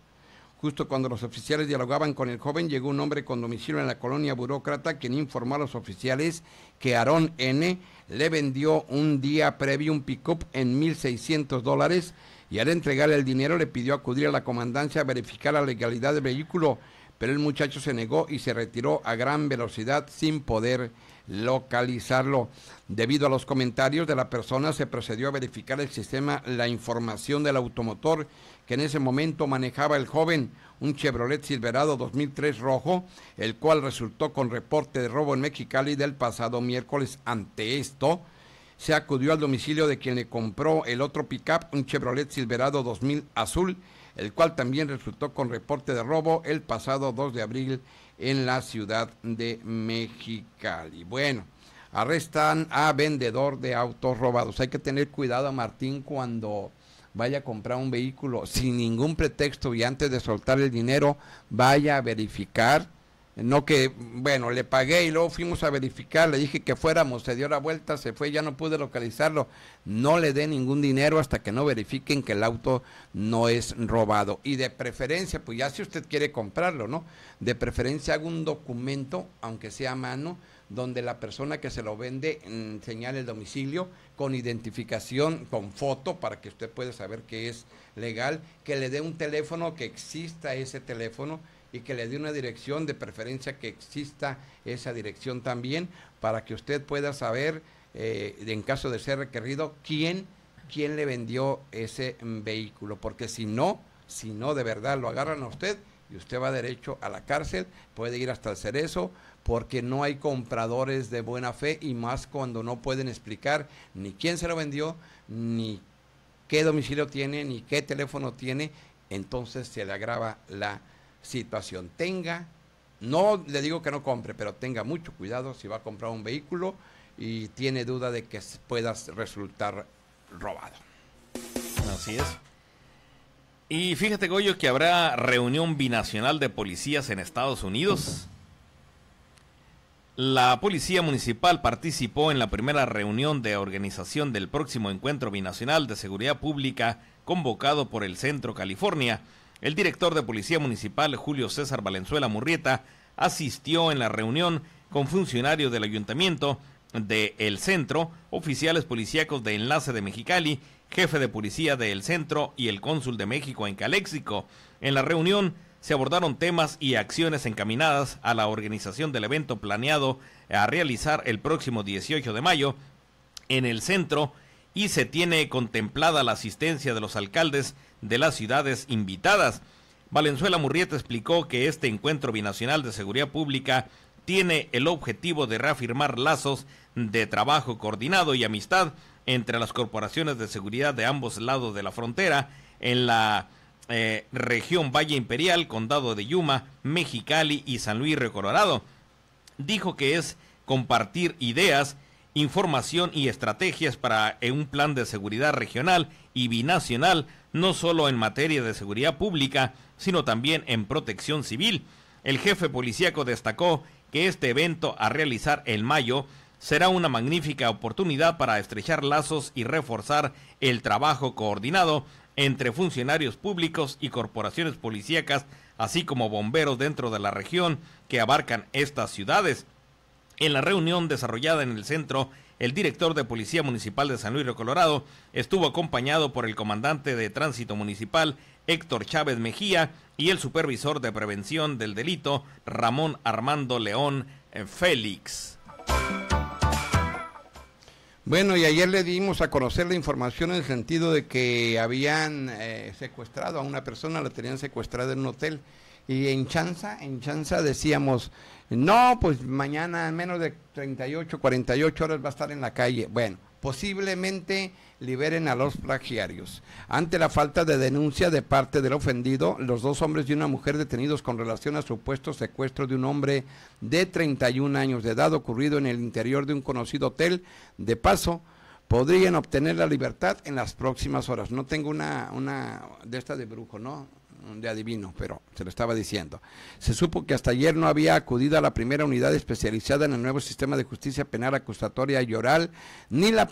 Justo cuando los oficiales dialogaban con el joven, llegó un hombre con domicilio en la colonia burócrata quien informó a los oficiales que Aarón N. le vendió un día previo un pick-up en 1.600 dólares y al entregarle el dinero le pidió acudir a la comandancia a verificar la legalidad del vehículo, pero el muchacho se negó y se retiró a gran velocidad sin poder localizarlo. Debido a los comentarios de la persona, se procedió a verificar el sistema, la información del automotor que en ese momento manejaba el joven, un Chevrolet Silverado 2003 rojo, el cual resultó con reporte de robo en Mexicali del pasado miércoles. Ante esto, se acudió al domicilio de quien le compró el otro pickup, un Chevrolet Silverado 2000 azul, el cual también resultó con reporte de robo el pasado 2 de abril en la ciudad de Mexicali. Bueno, arrestan a vendedor de autos robados. Hay que tener cuidado Martín cuando vaya a comprar un vehículo sin ningún pretexto y antes de soltar el dinero, vaya a verificar. No que, bueno, le pagué y luego fuimos a verificar, le dije que fuéramos, se dio la vuelta, se fue, ya no pude localizarlo. No le dé ningún dinero hasta que no verifiquen que el auto no es robado. Y de preferencia, pues ya si usted quiere comprarlo, ¿no? De preferencia haga un documento, aunque sea a mano, donde la persona que se lo vende mm, señale el domicilio con identificación, con foto, para que usted pueda saber que es legal, que le dé un teléfono, que exista ese teléfono y que le dé una dirección, de preferencia que exista esa dirección también, para que usted pueda saber, eh, en caso de ser requerido, quién, quién le vendió ese mm, vehículo, porque si no, si no de verdad lo agarran a usted, y usted va derecho a la cárcel, puede ir hasta el cerezo, porque no hay compradores de buena fe y más cuando no pueden explicar ni quién se lo vendió, ni qué domicilio tiene, ni qué teléfono tiene, entonces se le agrava la situación. Tenga, no le digo que no compre, pero tenga mucho cuidado si va a comprar un vehículo y tiene duda de que puedas resultar robado. Así es. Y fíjate, Goyo, que habrá reunión binacional de policías en Estados Unidos. La Policía Municipal participó en la primera reunión de organización del próximo Encuentro Binacional de Seguridad Pública convocado por el Centro California. El director de Policía Municipal, Julio César Valenzuela Murrieta, asistió en la reunión con funcionarios del Ayuntamiento de El Centro, oficiales policíacos de Enlace de Mexicali, jefe de policía de El Centro y el cónsul de México en Caléxico. En la reunión se abordaron temas y acciones encaminadas a la organización del evento planeado a realizar el próximo 18 de mayo en el centro y se tiene contemplada la asistencia de los alcaldes de las ciudades invitadas. Valenzuela Murrieta explicó que este encuentro binacional de seguridad pública tiene el objetivo de reafirmar lazos de trabajo coordinado y amistad entre las corporaciones de seguridad de ambos lados de la frontera en la eh, región Valle Imperial, condado de Yuma, Mexicali y San Luis Río Colorado. Dijo que es compartir ideas, información y estrategias para eh, un plan de seguridad regional y binacional, no solo en materia de seguridad pública, sino también en protección civil. El jefe policíaco destacó que este evento a realizar en mayo será una magnífica oportunidad para estrechar lazos y reforzar el trabajo coordinado entre funcionarios públicos y corporaciones policíacas, así como bomberos dentro de la región que abarcan estas ciudades. En la reunión desarrollada en el centro, el director de Policía Municipal de San Luis Río Colorado estuvo acompañado por el comandante de Tránsito Municipal, Héctor Chávez Mejía, y el supervisor de Prevención del Delito, Ramón Armando León eh, Félix. Bueno, y ayer le dimos a conocer la información en el sentido de que habían eh, secuestrado a una persona, la tenían secuestrada en un hotel. Y en Chanza, en Chanza decíamos, no, pues mañana en menos de 38, 48 horas va a estar en la calle. Bueno, posiblemente liberen a los plagiarios. Ante la falta de denuncia de parte del ofendido, los dos hombres y una mujer detenidos con relación a supuesto secuestro de un hombre de 31 años de edad ocurrido en el interior de un conocido hotel de paso, podrían obtener la libertad en las próximas horas. No tengo una, una de esta de brujo, ¿no? de adivino, pero se lo estaba diciendo. Se supo que hasta ayer no había acudido a la primera unidad especializada en el nuevo sistema de justicia penal acusatoria y oral, ni la,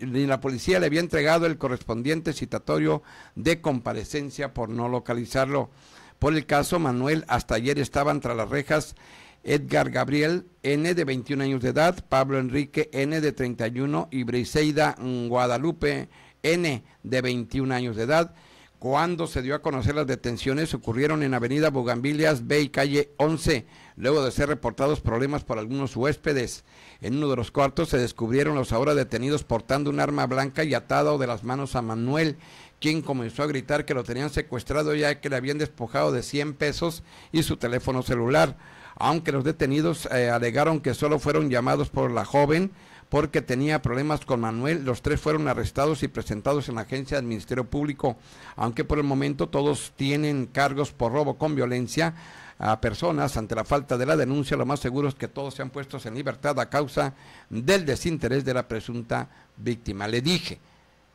ni la policía le había entregado el correspondiente citatorio de comparecencia por no localizarlo. Por el caso, Manuel hasta ayer estaban tras las rejas Edgar Gabriel, N de 21 años de edad, Pablo Enrique, N de 31 y Briseida Guadalupe, N de 21 años de edad cuando se dio a conocer las detenciones ocurrieron en Avenida Bugambilias B y calle 11, luego de ser reportados problemas por algunos huéspedes. En uno de los cuartos se descubrieron los ahora detenidos portando un arma blanca y atado de las manos a Manuel, quien comenzó a gritar que lo tenían secuestrado ya que le habían despojado de 100 pesos y su teléfono celular. Aunque los detenidos eh, alegaron que solo fueron llamados por la joven, porque tenía problemas con Manuel. Los tres fueron arrestados y presentados en la agencia del Ministerio Público, aunque por el momento todos tienen cargos por robo con violencia a personas ante la falta de la denuncia, lo más seguro es que todos se han puestos en libertad a causa del desinterés de la presunta víctima. Le dije,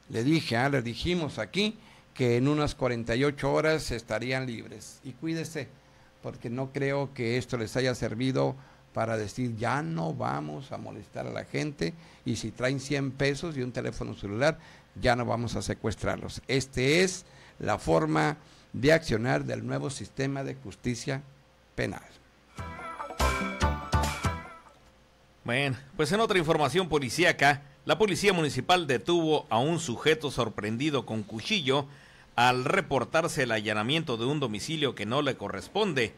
le dije, ah, le dijimos aquí que en unas 48 horas estarían libres. Y cuídese, porque no creo que esto les haya servido para decir ya no vamos a molestar a la gente y si traen 100 pesos y un teléfono celular, ya no vamos a secuestrarlos. Esta es la forma de accionar del nuevo sistema de justicia penal. Bueno, pues en otra información policíaca, la policía municipal detuvo a un sujeto sorprendido con cuchillo al reportarse el allanamiento de un domicilio que no le corresponde.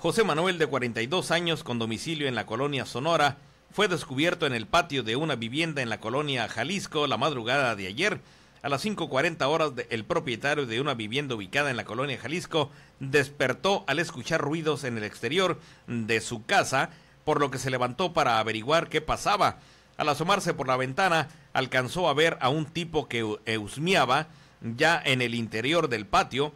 José Manuel, de 42 años, con domicilio en la colonia Sonora, fue descubierto en el patio de una vivienda en la colonia Jalisco la madrugada de ayer. A las 5.40 horas el propietario de una vivienda ubicada en la colonia Jalisco despertó al escuchar ruidos en el exterior de su casa, por lo que se levantó para averiguar qué pasaba. Al asomarse por la ventana, alcanzó a ver a un tipo que eusmiaba ya en el interior del patio,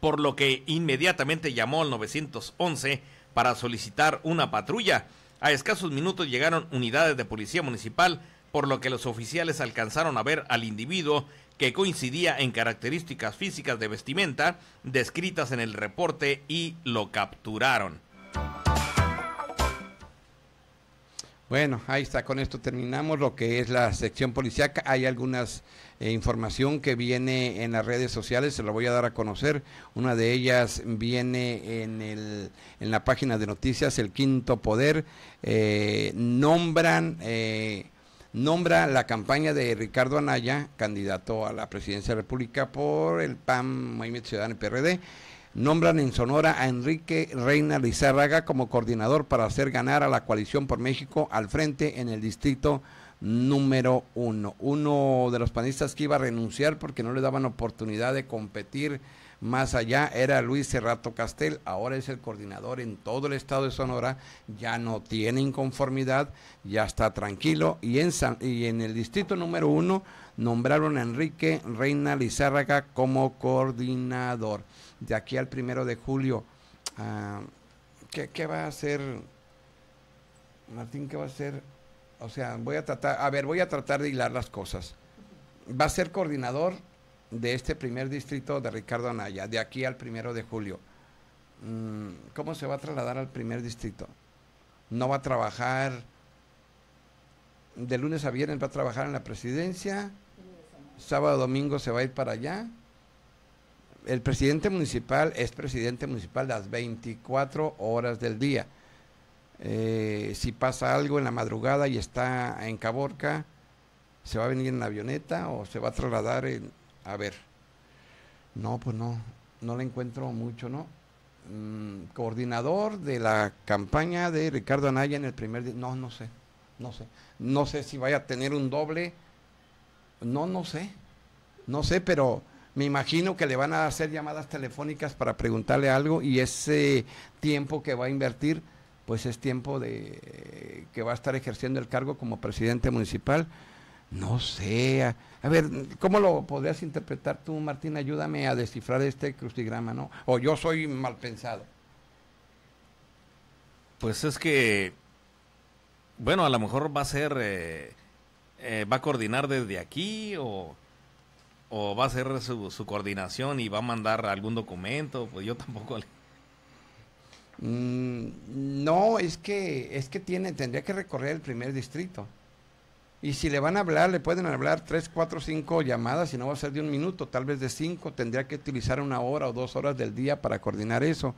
por lo que inmediatamente llamó al 911 para solicitar una patrulla. A escasos minutos llegaron unidades de policía municipal, por lo que los oficiales alcanzaron a ver al individuo que coincidía en características físicas de vestimenta descritas en el reporte y lo capturaron. Bueno, ahí está, con esto terminamos lo que es la sección policiaca. Hay algunas eh, información que viene en las redes sociales, se la voy a dar a conocer. Una de ellas viene en, el, en la página de noticias, El Quinto Poder. Eh, nombran, eh, nombra la campaña de Ricardo Anaya, candidato a la presidencia de la República por el PAN, Movimiento Ciudadano y PRD nombran en Sonora a Enrique Reina Lizárraga como coordinador para hacer ganar a la coalición por México al frente en el distrito número uno. Uno de los panistas que iba a renunciar porque no le daban oportunidad de competir más allá era Luis Cerrato Castel, ahora es el coordinador en todo el estado de Sonora, ya no tiene inconformidad, ya está tranquilo y en, y en el distrito número uno nombraron a Enrique Reina Lizárraga como coordinador. De aquí al primero de julio, ah, ¿qué, ¿qué va a hacer Martín? ¿Qué va a hacer? O sea, voy a tratar, a ver, voy a tratar de hilar las cosas. Va a ser coordinador de este primer distrito de Ricardo Anaya, de aquí al primero de julio. Mm, ¿Cómo se va a trasladar al primer distrito? No va a trabajar de lunes a viernes, va a trabajar en la presidencia. Sábado, domingo se va a ir para allá. El presidente municipal es presidente municipal las 24 horas del día. Eh, si pasa algo en la madrugada y está en Caborca, ¿se va a venir en la avioneta o se va a trasladar en, a ver? No, pues no, no le encuentro mucho, ¿no? Mm, coordinador de la campaña de Ricardo Anaya en el primer día, no, no sé, no sé, no sé si vaya a tener un doble, no, no sé, no sé, pero me imagino que le van a hacer llamadas telefónicas para preguntarle algo y ese tiempo que va a invertir pues es tiempo de eh, que va a estar ejerciendo el cargo como presidente municipal. No sé, a, ver, ¿cómo lo podrías interpretar tú, Martín? Ayúdame a descifrar este crucigrama, ¿no? O yo soy mal pensado. Pues es que, bueno, a lo mejor va a ser, eh, eh, va a coordinar desde aquí o, va a ser su, su, coordinación y va a mandar algún documento, pues yo tampoco le, Mm, no, es que, es que tiene, tendría que recorrer el primer distrito. Y si le van a hablar, le pueden hablar tres, cuatro, cinco llamadas y no va a ser de un minuto, tal vez de cinco. Tendría que utilizar una hora o dos horas del día para coordinar eso.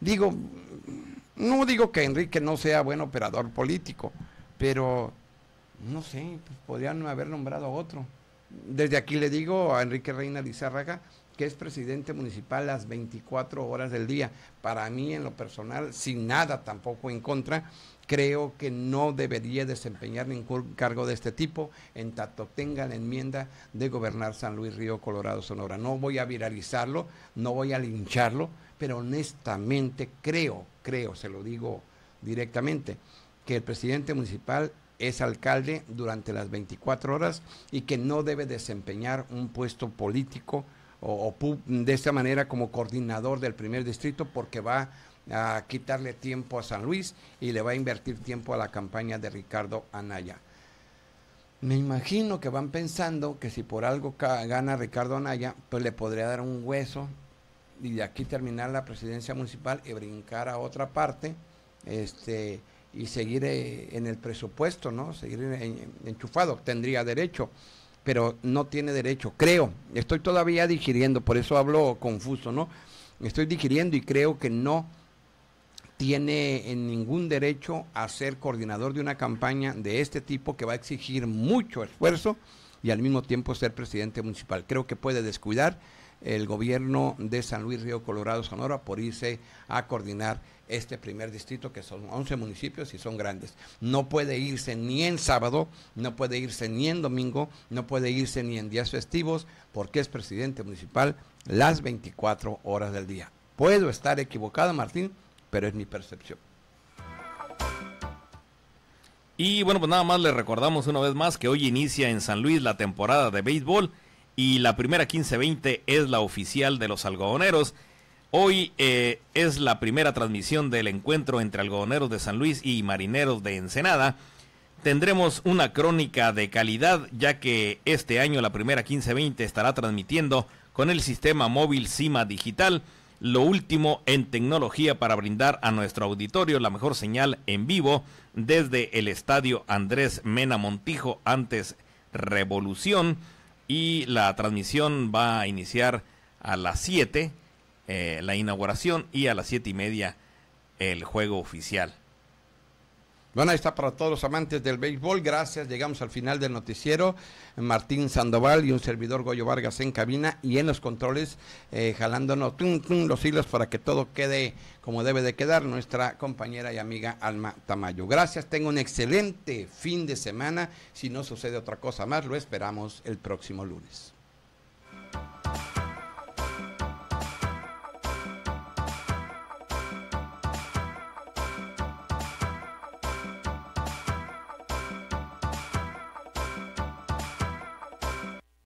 Digo, no digo que Enrique no sea buen operador político, pero no sé, pues, podrían haber nombrado a otro. Desde aquí le digo a Enrique Reina Lizárraga que es presidente municipal las 24 horas del día. Para mí, en lo personal, sin nada tampoco en contra, creo que no debería desempeñar ningún cargo de este tipo en tanto tenga la enmienda de gobernar San Luis Río Colorado Sonora. No voy a viralizarlo, no voy a lincharlo, pero honestamente creo, creo, se lo digo directamente, que el presidente municipal es alcalde durante las 24 horas y que no debe desempeñar un puesto político o, de esta manera como coordinador del primer distrito porque va a quitarle tiempo a San Luis y le va a invertir tiempo a la campaña de Ricardo Anaya. Me imagino que van pensando que si por algo gana Ricardo Anaya, pues le podría dar un hueso y de aquí terminar la presidencia municipal y brincar a otra parte este, y seguir eh, en el presupuesto, ¿no? Seguir eh, enchufado, tendría derecho pero no tiene derecho, creo, estoy todavía digiriendo, por eso hablo confuso, ¿no? Estoy digiriendo y creo que no tiene eh, ningún derecho a ser coordinador de una campaña de este tipo que va a exigir mucho esfuerzo y al mismo tiempo ser presidente municipal. Creo que puede descuidar el gobierno de San Luis Río Colorado Sonora por irse a coordinar este primer distrito, que son 11 municipios y son grandes. No puede irse ni en sábado, no puede irse ni en domingo, no puede irse ni en días festivos, porque es presidente municipal las 24 horas del día. Puedo estar equivocado, Martín, pero es mi percepción. Y bueno, pues nada más les recordamos una vez más que hoy inicia en San Luis la temporada de béisbol y la primera 15-20 es la oficial de los algodoneros. Hoy eh, es la primera transmisión del encuentro entre algodoneros de San Luis y marineros de Ensenada. Tendremos una crónica de calidad ya que este año la primera 15-20 estará transmitiendo con el sistema móvil CIMA Digital lo último en tecnología para brindar a nuestro auditorio la mejor señal en vivo desde el estadio Andrés Mena Montijo, antes Revolución. Y la transmisión va a iniciar a las 7, eh, la inauguración, y a las siete y media el juego oficial. Bueno, ahí está para todos los amantes del béisbol. Gracias. Llegamos al final del noticiero. Martín Sandoval y un servidor Goyo Vargas en cabina y en los controles, eh, jalándonos los hilos para que todo quede como debe de quedar, nuestra compañera y amiga Alma Tamayo. Gracias. Tenga un excelente fin de semana. Si no sucede otra cosa más, lo esperamos el próximo lunes.